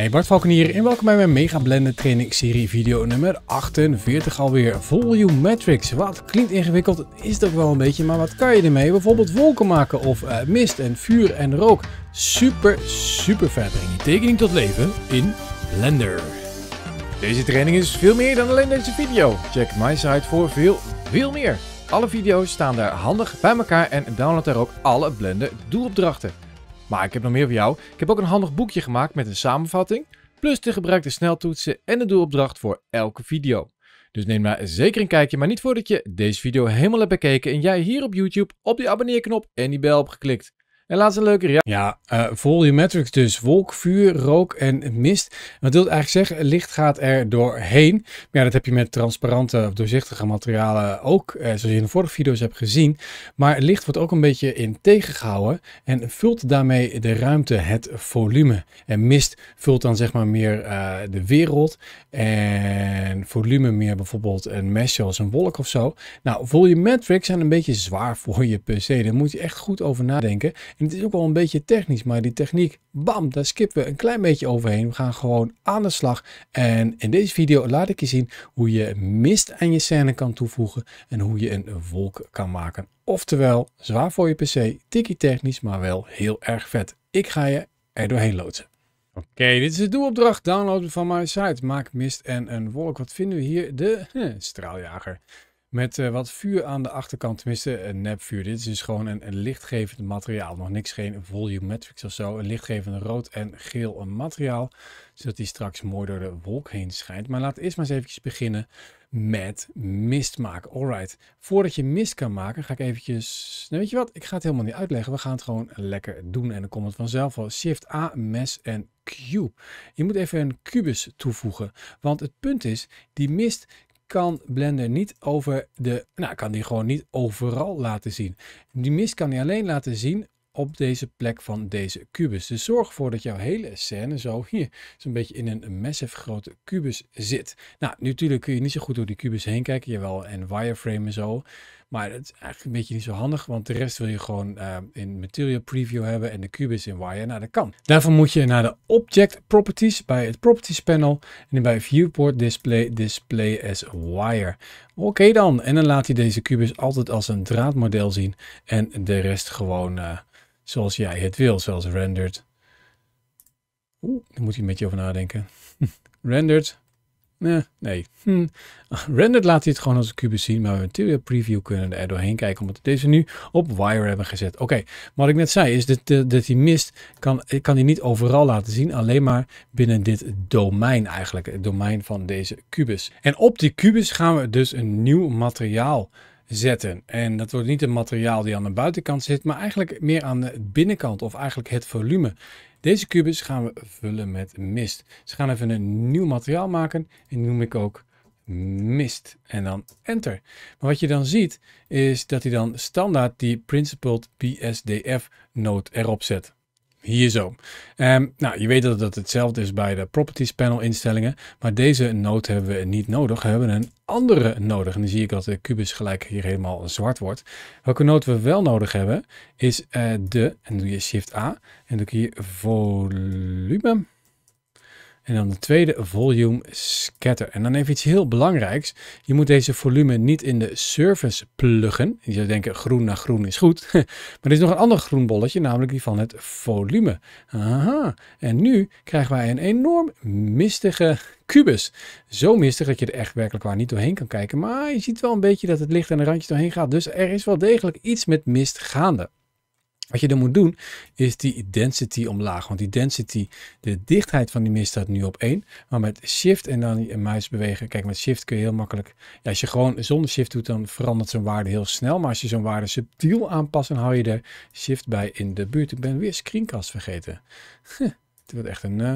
Hey Bart Valkenier en welkom bij mijn Mega Blender Training Serie video nummer 48 alweer. Matrix. Wat klinkt ingewikkeld, is dat ook wel een beetje, maar wat kan je ermee? Bijvoorbeeld wolken maken of eh, mist en vuur en rook. Super, super vet. Breng je tekening tot leven in Blender. Deze training is veel meer dan alleen deze video. Check mijn site voor veel, veel meer. Alle video's staan daar handig bij elkaar en download daar ook alle Blender doelopdrachten. Maar ik heb nog meer voor jou. Ik heb ook een handig boekje gemaakt met een samenvatting, plus de gebruikte sneltoetsen en de doelopdracht voor elke video. Dus neem maar zeker een kijkje, maar niet voordat je deze video helemaal hebt bekeken en jij hier op YouTube op die abonneerknop en die bel hebt geklikt. En laatst een leuke Ja, uh, eh, volumetrics dus. Wolk, vuur, rook en mist. Wat wil eigenlijk zeggen? Licht gaat er doorheen. Maar dat heb je met transparante of doorzichtige materialen ook, eh, zoals je in de vorige video's hebt gezien. Maar licht wordt ook een beetje in tegengehouden en vult daarmee de ruimte, het volume. En mist vult dan zeg maar meer eh, de wereld en volume meer bijvoorbeeld een mesh zoals een wolk of zo. Nou, volumetrics zijn een beetje zwaar voor je pc. Daar moet je echt goed over nadenken. En het is ook wel een beetje technisch, maar die techniek, bam, daar skippen we een klein beetje overheen. We gaan gewoon aan de slag. En in deze video laat ik je zien hoe je mist aan je scène kan toevoegen en hoe je een wolk kan maken. Oftewel, zwaar voor je PC, tikkie technisch, maar wel heel erg vet. Ik ga je er doorheen loodsen. Oké, dit is de doelopdracht. Downloaden van mijn site. Maak mist en een wolk. Wat vinden we hier? De hm, straaljager. Met eh, wat vuur aan de achterkant, tenminste een nepvuur. Dit is dus gewoon een, lichtgevend materiaal. Nog niks, geen volumetrics of zo. Een lichtgevend rood en geel materiaal. Zodat die straks mooi door de wolk heen schijnt. Maar laten we eerst maar eens eventjes beginnen met mist maken. Alright, voordat je mist kan maken, ga ik eventjes... Nou, weet je wat? Ik ga het helemaal niet uitleggen. We gaan het gewoon lekker doen. En dan komt het vanzelf al. Shift A, mes en Q. Je moet even een kubus toevoegen. Want het punt is, die mist kan Blender niet over de, nou kan die gewoon niet overal laten zien. Die mist kan hij alleen laten zien op deze plek van deze kubus. Dus zorg ervoor dat jouw hele scène zo hier zo'n beetje in een massive grote kubus zit. Nou, natuurlijk kun je niet zo goed door die kubus heen kijken. wel en wireframe en zo. Maar het is eigenlijk een beetje niet zo handig, want de rest wil je gewoon eh, in Material Preview hebben en de kubus in Wire. Nou, dat kan. Daarvoor moet je naar de Object Properties bij het Properties Panel en dan bij Viewport Display, Display as Wire. Oké dan, en dan laat hij deze kubus altijd als een draadmodel zien en de rest gewoon... Eh, zoals jij het wil, zoals rendered. Oeh, daar moet je een beetje over nadenken. rendered. Nee, nee. Hm. Rendered laat hij het gewoon als een kubus zien, maar we een preview kunnen er doorheen kijken omdat we deze nu op wire hebben gezet. Oké, maar wat ik net zei is dat, eh, dat, hij mist, kan, kan die niet overal laten zien, alleen maar binnen dit domein eigenlijk, het domein van deze kubus. En op die kubus gaan we dus een nieuw materiaal zetten. En dat wordt niet een materiaal die aan de buitenkant zit, maar eigenlijk meer aan de binnenkant of eigenlijk het volume. Deze kubus gaan we vullen met mist. Ze gaan even een nieuw materiaal maken en noem ik ook mist en dan enter. Maar wat je dan ziet is dat hij dan standaard die principled BSDF node erop zet. Hier zo. Ehm, nou, je weet dat dat hetzelfde is bij de Properties Panel instellingen, maar deze node hebben we niet nodig. We hebben een andere nodig. En dan zie ik dat de kubus gelijk hier helemaal zwart wordt. Welke node we wel nodig hebben, is eh, de, en dan doe je Shift A, en dan doe ik hier volume. En dan de tweede volume scatter. En dan even iets heel belangrijks. Je moet deze volume niet in de surface pluggen. Je zou denken groen naar groen is goed. maar er is nog een ander groen bolletje, namelijk die van het volume. Aha. En nu krijgen wij een enorm mistige kubus. Zo mistig dat je er echt werkelijk waar niet doorheen kan kijken. Maar je ziet wel een beetje dat het licht aan de randjes doorheen gaat. Dus er is wel degelijk iets met mist gaande. Wat je dan moet doen, is die density omlaag. Want die density, de dichtheid van die mist staat nu op 1. Maar met shift en dan je muis bewegen. Kijk, met shift kun je heel makkelijk. Ja, als je gewoon zonder shift doet, dan verandert zo'n waarde heel snel. Maar als je zo'n waarde subtiel aanpast, dan hou je er shift bij in de buurt. Ik ben weer screencast vergeten. het wordt echt een. Eh,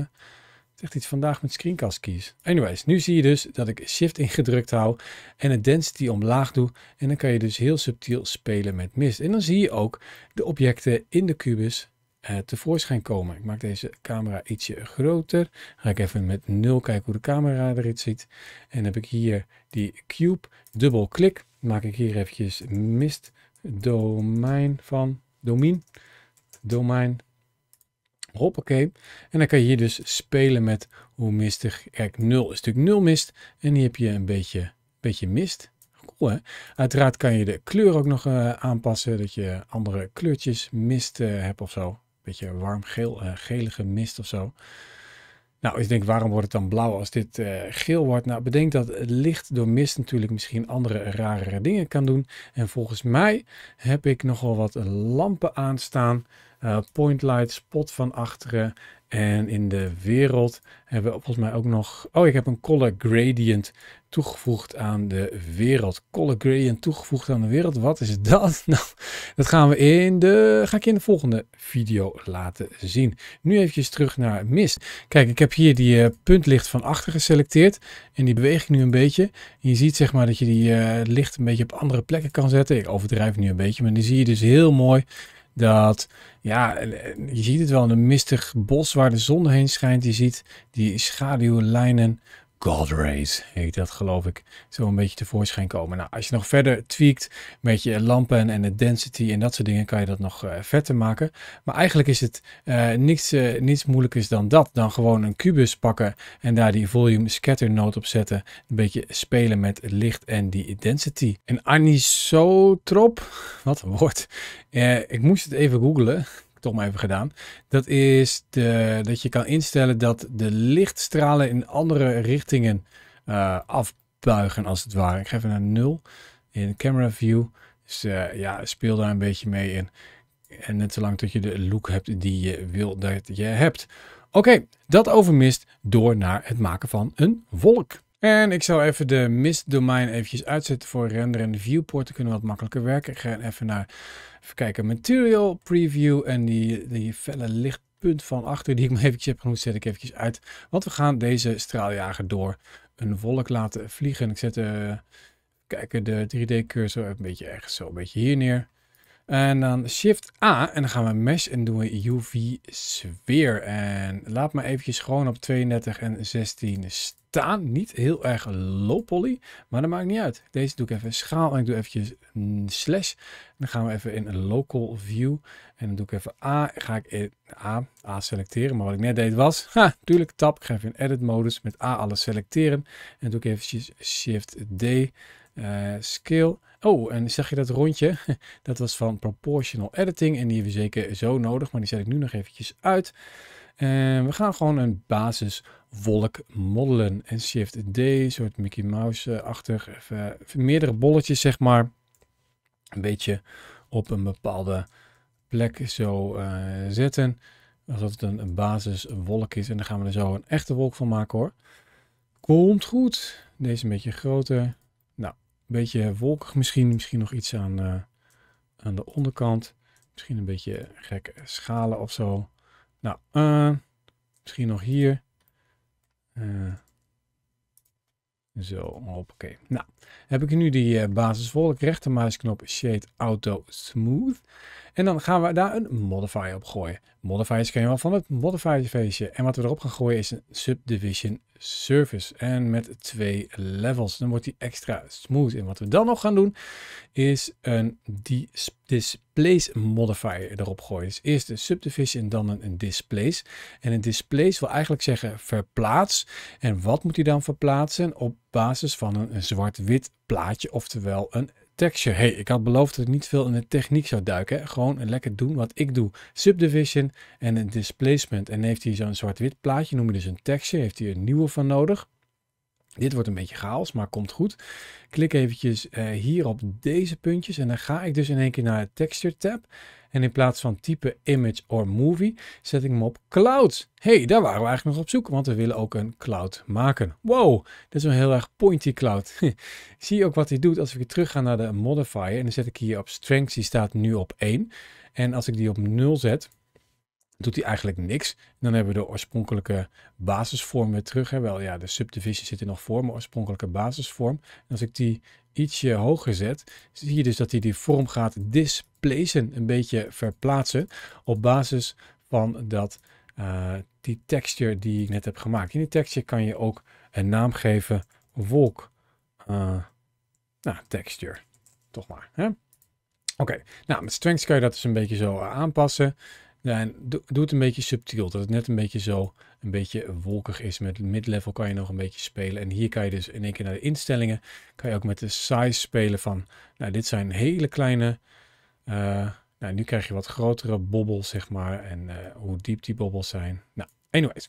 Zeg iets vandaag met screencast keys. Anyways, nu zie je dus dat ik shift ingedrukt hou en de density omlaag doe. En dan kan je dus heel subtiel spelen met mist. En dan zie je ook de objecten in de kubus eh, tevoorschijn komen. Ik maak deze camera ietsje groter. Ga ik even met 0 kijken hoe de camera eruit ziet. En dan heb ik hier die cube. Dubbel klik. Maak ik hier eventjes mist domein van. Domein. Domein Hoppakee. En dan kan je hier dus spelen met hoe mistig. Kijk, 0 is natuurlijk 0 mist. En hier heb je een beetje, beetje mist. Cool hè? Uiteraard kan je de kleur ook nog eh, aanpassen. Dat je andere kleurtjes mist eh, hebt of zo. Beetje warm geel, uh, gelige mist of zo. Nou, ik denk, waarom wordt het dan blauw als dit geel wordt? Nou, bedenk dat het licht door mist natuurlijk misschien andere rarere dingen kan doen. En volgens mij heb ik nogal wat lampen aanstaan uh, point light spot van achteren. En in de wereld hebben we volgens mij ook nog... Oh, ik heb een color gradient toegevoegd aan de wereld. Color gradient toegevoegd aan de wereld. Wat is dat? Nou, dat gaan we in de, ga ik in de volgende video laten zien. Nu even terug naar mist. Kijk, ik heb hier die eh, puntlicht van achter geselecteerd. En die beweeg ik nu een beetje. je ziet zeg maar dat je die eh, licht een beetje op andere plekken kan zetten. Ik overdrijf nu een beetje, maar die zie je dus heel mooi dat, ja, je ziet het wel, een mistig bos waar de zon heen schijnt. Je ziet die schaduwlijnen God Rays heet dat geloof ik, zo een beetje tevoorschijn komen. Nou, als je nog verder tweakt met je lampen en de density en dat soort dingen, kan je dat nog uh, vetter maken. Maar eigenlijk is het niks, eh, niets eh, moeilijkers dan dat. Dan gewoon een kubus pakken en daar die volume scatter node op zetten. Een beetje spelen met het licht en die density. Een anisotrop, wat een woord. ik moest het even googlen toch maar even gedaan. Dat is de, dat je kan instellen dat de lichtstralen in andere richtingen eh, afbuigen, als het ware. Ik ga even naar 0 in camera view. Dus eh, ja, speel daar een beetje mee in. En net zolang dat je de look hebt die je wil dat je hebt. Oké, dat overmist door naar het maken van een wolk. En ik zal even de mist domein eventjes uitzetten voor renderen en viewport. Dan kunnen we wat makkelijker werken. Ik ga even naar, even kijken, material preview en die, die felle lichtpunt van achter die ik me eventjes heb genoemd, zet ik eventjes uit. Want we gaan deze straaljager door een wolk laten vliegen. ik zet de eh, kijken, de 3D cursor een beetje ergens zo, een beetje hier neer. En dan shift A en dan gaan we mesh en doen we UV sfeer. En laat me eventjes gewoon op 32 en 16 staan niet heel erg low poly. Maar dat maakt niet uit. Deze doe ik even schaal en ik doe eventjes slash. Dan gaan we even in een local view. En dan doe ik even A. Ga ik in A, A selecteren. Maar wat ik net deed was, ha, tuurlijk tab. Ik ga even in edit modus met A alles selecteren. En doe ik eventjes shift D. Eh, scale. Oh, en zag je dat rondje? Dat was van proportional editing. En die hebben we zeker zo nodig. Maar die zet ik nu nog eventjes uit. En we gaan gewoon een basiswolk modellen. En Shift D, een soort Mickey Mouse-achtig. Even, meerdere bolletjes, zeg maar. Een beetje op een bepaalde plek zo eh, zetten. Alsof het een, basiswolk is. En dan gaan we er zo een echte wolk van maken hoor. Komt goed. Deze een beetje groter. Nou, een beetje wolkig misschien. Misschien nog iets aan, eh, aan de onderkant. Misschien een beetje gek schalen of zo. Nou, eh, misschien nog hier. Uh, zo, hoppakee. Nou, heb ik nu die eh, basisvolk basis rechtermuisknop Shade Auto Smooth. En dan gaan we daar een modifier op gooien modifiers wel van het modifier feestje. En wat we erop gaan gooien is een subdivision surface En met twee levels. Dan wordt die extra smooth. En wat we dan nog gaan doen is een displace modifier erop gooien. Dus eerst een subdivision, dan een, displace. En een displace wil eigenlijk zeggen verplaats. En wat moet hij dan verplaatsen? Op basis van een, een zwart-wit plaatje, oftewel een texture. hey, ik had beloofd dat ik niet veel in de techniek zou duiken. Gewoon lekker doen wat ik doe. Subdivision en een displacement. En heeft hij zo'n zwart-wit plaatje, noem je dus een texture. Heeft hij een nieuwe van nodig. Dit wordt een beetje chaos, maar komt goed. Klik eventjes eh, hier op deze puntjes en dan ga ik dus in één keer naar de texture tab. En in plaats van type image or movie zet ik hem op cloud. hey, daar waren we eigenlijk nog op zoek, want we willen ook een cloud maken. Wow, dit is een heel erg pointy cloud. Zie je ook wat hij doet als we terug gaan naar de modifier en dan zet ik hier op strength, die staat nu op 1. En als ik die op 0 zet, doet hij eigenlijk niks. En dan hebben we de oorspronkelijke basisvorm weer terug. Hè? Wel ja, de subdivisie zit er nog voor, maar oorspronkelijke basisvorm. En als ik die ietsje hoger zet, zie je dus dat hij die vorm gaat displacen, een beetje verplaatsen op basis van dat, eh, die texture die ik net heb gemaakt. In die texture kan je ook een naam geven, wolk, uh, nou, texture, toch maar. Oké, nou met strengths kan je dat dus een beetje zo eh, aanpassen en doe, het een beetje subtiel. Dat het net een beetje zo een beetje wolkig is. Met mid-level kan je nog een beetje spelen. En hier kan je dus in één keer naar de instellingen. Kan je ook met de size spelen van... Nou, dit zijn hele kleine... Eh, nou, nu krijg je wat grotere bobbels, zeg maar. En eh, hoe diep die bobbels zijn. Nou, anyways.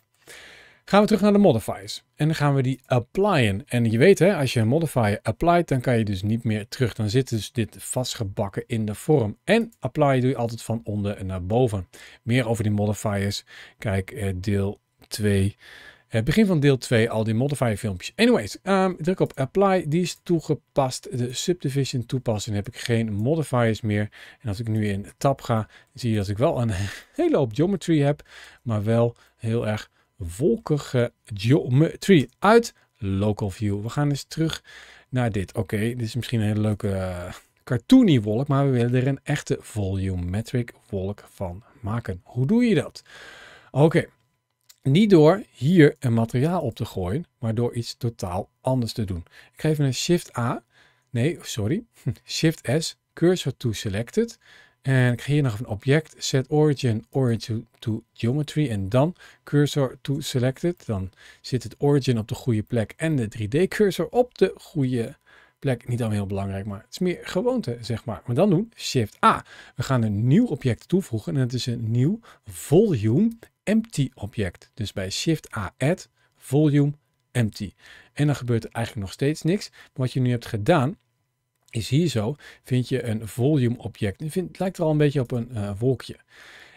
Gaan we terug naar de modifiers. En dan gaan we die applyen. En je weet hè, als je een modifier applyt, dan kan je dus niet meer terug. Dan zit dus dit vastgebakken in de vorm. En apply doe je altijd van onder naar boven. Meer over die modifiers. Kijk eh, deel 2. Eh, begin van deel 2 al die modifier filmpjes. Anyways, ehm, druk op apply. Die is toegepast. De subdivision toepassen heb ik geen modifiers meer. En als ik nu in tab ga, zie je dat ik wel een hele hoop geometry heb. Maar wel heel erg wolkige geometry uit Local View. We gaan eens terug naar dit. Oké, dit is misschien een hele leuke eh, cartoony wolk, maar we willen er een echte volumetric wolk van maken. Hoe doe je dat? Oké, niet door hier een materiaal op te gooien, maar door iets totaal anders te doen. Ik geef een Shift A, nee, sorry, Shift S, cursor to selected. En ik ga hier nog een object, set origin, origin to, to, geometry en dan cursor to selected. Dan zit het origin op de goede plek en de 3D cursor op de goede plek. Niet allemaal heel belangrijk, maar het is meer gewoonte, zeg maar. Maar dan doen shift A. We gaan een nieuw object toevoegen en dat is een nieuw volume empty object. Dus bij shift A add volume empty. En dan gebeurt er eigenlijk nog steeds niks. Maar wat je nu hebt gedaan, is hier zo, vind je een volume object. Het, vindt, er lijkt een beetje op een eh, wolkje.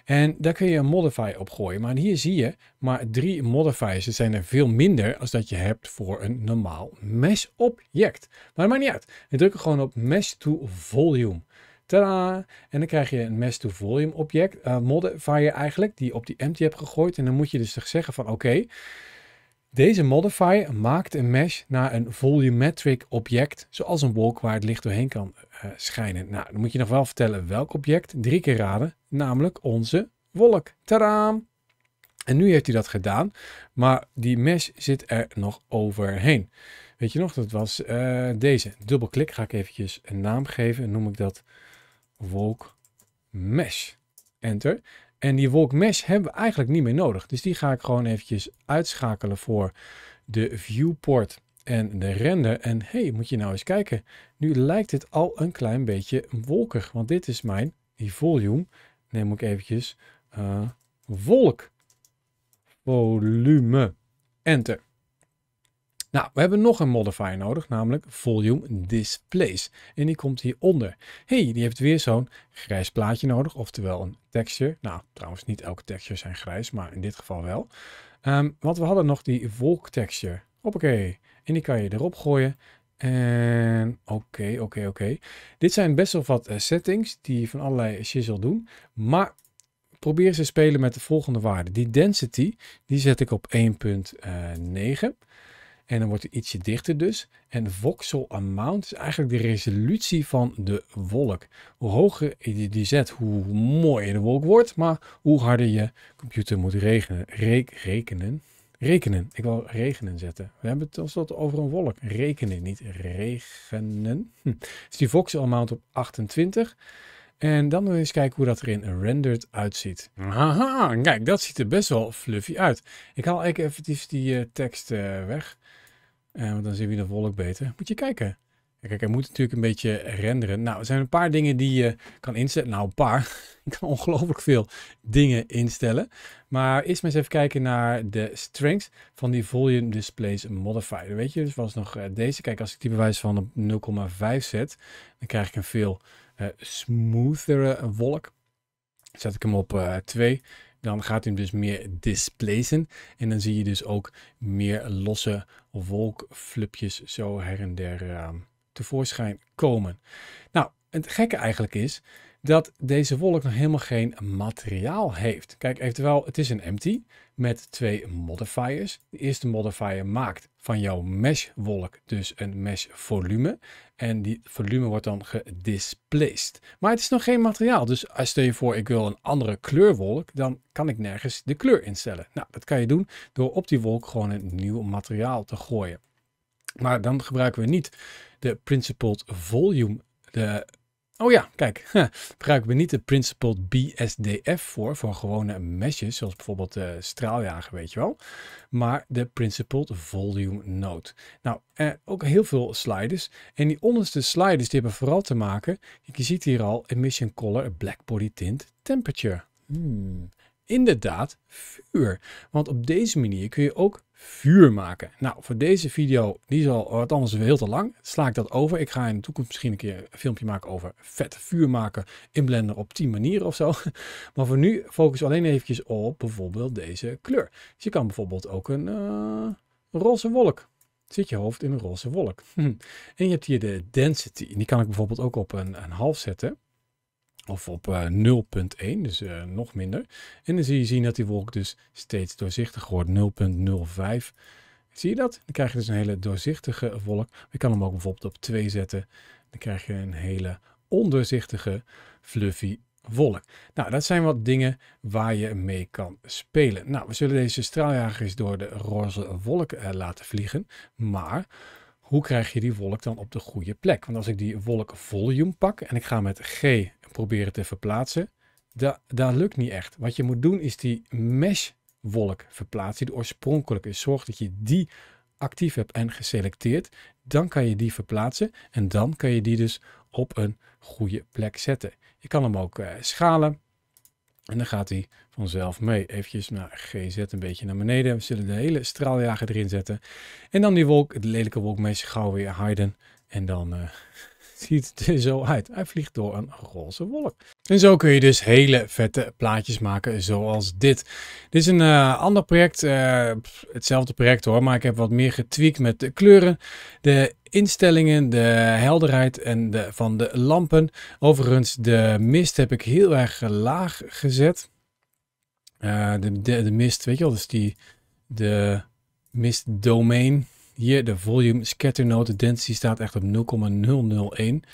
En daar kun je een modifier op gooien. Maar hier zie je maar drie modifiers. Er zijn er veel minder als dat je hebt voor een normaal mesh object. Maar dat maakt niet uit. We drukken gewoon op mesh to volume. Tadaa! En dan krijg je een mesh to volume object, eh, modifier eigenlijk, die je op die empty hebt gegooid. En dan moet je dus zeggen van oké, deze modifier maakt een mesh naar een volumetric object, zoals een wolk waar het licht doorheen kan eh, schijnen. Nou, dan moet je nog wel vertellen welk object. Drie keer raden, namelijk onze wolk. Tadaam! En nu heeft hij dat gedaan, maar die mesh zit er nog overheen. Weet je nog, dat was uh, deze. Dubbelklik ga ik eventjes een naam geven en noem ik dat wolk mesh. Enter. En die wolk mesh hebben we eigenlijk niet meer nodig. Dus die ga ik gewoon eventjes uitschakelen voor de viewport en de render. En hey, moet je nou eens kijken. Nu lijkt het al een klein beetje wolkig. Want dit is mijn die volume. Neem ik eventjes uh, eh, wolk. Volume. Enter. Nou, we hebben nog een modifier nodig, namelijk volume Displace, En die komt hieronder. hey, die heeft weer zo'n grijs plaatje nodig, oftewel een texture. Nou, trouwens niet elke texture zijn grijs, maar in dit geval wel. Um, want we hadden nog die Volk texture. Hoppakee. En die kan je erop gooien. En oké, oké, oké. Dit zijn best wel wat eh, settings die van allerlei shizzle doen. Maar probeer ze spelen met de volgende waarde. Die density, die zet ik op 1.9. En dan wordt het ietsje dichter dus. En voxel amount is eigenlijk de resolutie van de wolk. Hoe hoger je die zet, hoe mooier de wolk wordt. Maar hoe harder je computer moet regenen. rekenen. Rekenen. Ik wil regenen zetten. We hebben het tot over een wolk. Rekenen, niet regenen. Hm. Dus die voxel amount op 28. En dan eens kijken hoe dat erin rendered uitziet. Haha, kijk, dat ziet er best wel fluffy uit. Ik haal even die uh, tekst eh, weg. Eh, want dan zien we de volk beter. Moet je kijken. Kijk, hij moet natuurlijk een beetje renderen. Nou, er zijn een paar dingen die je kan instellen. Nou, een paar. Ik kan ongelooflijk veel dingen instellen. Maar eerst maar eens even kijken naar de strengths van die volume displays modifier. Weet je, dus was nog eh, deze. Kijk, als ik die bewijs van op 0,5 zet, dan krijg ik een veel uh, smoothere wolk. Zet ik hem op uh, 2, dan gaat hij dus meer displacen. En dan zie je dus ook meer losse wolkflupjes zo her en der ehm, tevoorschijn komen. Nou, het gekke eigenlijk is dat deze wolk nog helemaal geen materiaal heeft. Kijk, eventueel, het is een empty met twee modifiers. De eerste modifier maakt van jouw meshwolk dus een mesh volume. En die volume wordt dan gedisplaced. Maar het is nog geen materiaal. Dus als eh, stel je voor, ik wil een andere kleurwolk, dan kan ik nergens de kleur instellen. Nou, dat kan je doen door op die wolk gewoon een nieuw materiaal te gooien. Maar dan gebruiken we niet de principled volume de Oh ja, kijk, gebruiken we niet de Principled BSDF voor, voor gewone mesjes, zoals bijvoorbeeld de eh, straaljager, weet je wel. Maar de principled volume note. Nou, eh, ook heel veel sliders. En die onderste sliders, die hebben vooral te maken, je ziet hier al, emission color, black body tint, temperature. Hmm inderdaad vuur. Want op deze manier kun je ook vuur maken. Nou, voor deze video, die zal wat anders heel te lang, sla ik dat over. Ik ga in de toekomst misschien een keer een filmpje maken over vet vuur maken in Blender op 10 manieren of zo. Maar voor nu focus alleen eventjes op bijvoorbeeld deze kleur. Dus je kan bijvoorbeeld ook een eh, roze wolk zit je hoofd in een roze wolk. Hm. En je hebt hier de density. En die kan ik bijvoorbeeld ook op een, een half zetten of op 0.1, eh, dus eh, nog minder. En dan zie je zien dat die wolk dus steeds doorzichtiger wordt, 0.05. Zie je dat? Dan krijg je dus een hele doorzichtige wolk. Je kan hem ook bijvoorbeeld op 2 zetten. Dan krijg je een hele ondoorzichtige, fluffy wolk. Nou, dat zijn wat dingen waar je mee kan spelen. Nou, we zullen deze straaljagers door de roze wolk eh, laten vliegen, maar hoe krijg je die wolk dan op de goede plek? Want als ik die wolk volume pak en ik ga met G proberen te verplaatsen, dat, dat lukt niet echt. Wat je moet doen is die mesh wolk verplaatsen, die oorspronkelijk is. Zorg dat je die actief hebt en geselecteerd. Dan kan je die verplaatsen en dan kan je die dus op een goede plek zetten. Je kan hem ook eh, schalen en dan gaat hij vanzelf mee. Eventjes naar GZ een beetje naar beneden. We zullen de hele straaljager erin zetten. En dan die wolk, het lelijke wolk, meestal gauw weer hiden. En dan eh, ziet het er zo uit. Hij vliegt door een roze wolk. En zo kun je dus hele vette plaatjes maken zoals dit. Dit is een eh, ander project. Eh, hetzelfde project hoor, maar ik heb wat meer getweakt met de kleuren. De instellingen, de helderheid en de, van de lampen. Overigens, de mist heb ik heel erg laag gezet. Eh, de, de, mist, weet je wel, dus die, de mist domain hier, de volume scatter de density staat echt op 0,001. Ik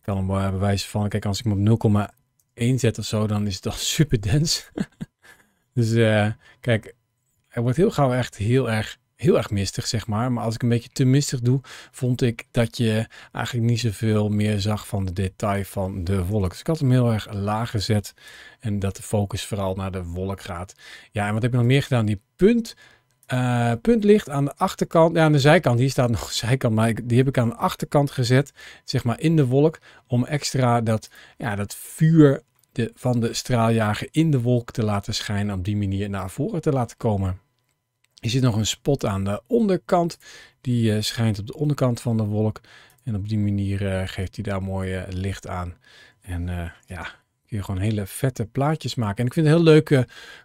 kan hem wel bewijzen van, kijk, als ik hem op 0,1 zet of zo, dan is het al super dens. dus eh, kijk, hij wordt heel gauw echt heel erg heel erg mistig, zeg maar. Maar als ik een beetje te mistig doe, vond ik dat je eigenlijk niet zoveel meer zag van de detail van de wolk. Dus ik had hem heel erg laag gezet en dat de focus vooral naar de wolk gaat. Ja, en wat heb ik nog meer gedaan? Die punt... Uh, punt ligt aan de achterkant, ja, aan de zijkant, hier staat nog zijkant, maar die heb ik aan de achterkant gezet, zeg maar in de wolk, om extra dat, ja, dat vuur de, van de straaljager in de wolk te laten schijnen, op die manier naar voren te laten komen je zit nog een spot aan de onderkant. Die eh, schijnt op de onderkant van de wolk. En op die manier eh, geeft hij daar mooi eh, licht aan. En ja, kun je gewoon hele vette plaatjes maken. En ik vind een heel leuk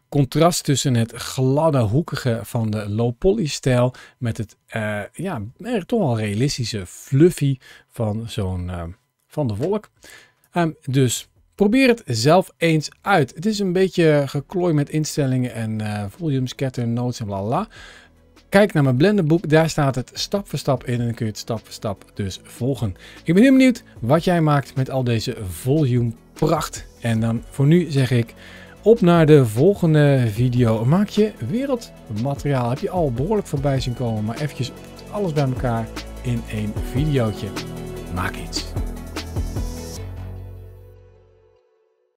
contrast tussen het gladde, hoekige van de low poly stijl. Met het ja, toch wel realistische fluffy van, zo'n van de wolk. Um, dus Probeer het zelf eens uit. Het is een beetje geklooid met instellingen en uh, eh, volume, scatter, notes en blala. Kijk naar mijn blenderboek, daar staat het stap voor stap in en dan kun je het stap voor stap dus volgen. Ik ben heel benieuwd wat jij maakt met al deze volume pracht. En dan voor nu zeg ik op naar de volgende video. Maak je wereldmateriaal. Heb je al behoorlijk voorbij zien komen, maar eventjes alles bij elkaar in één videootje. Maak iets.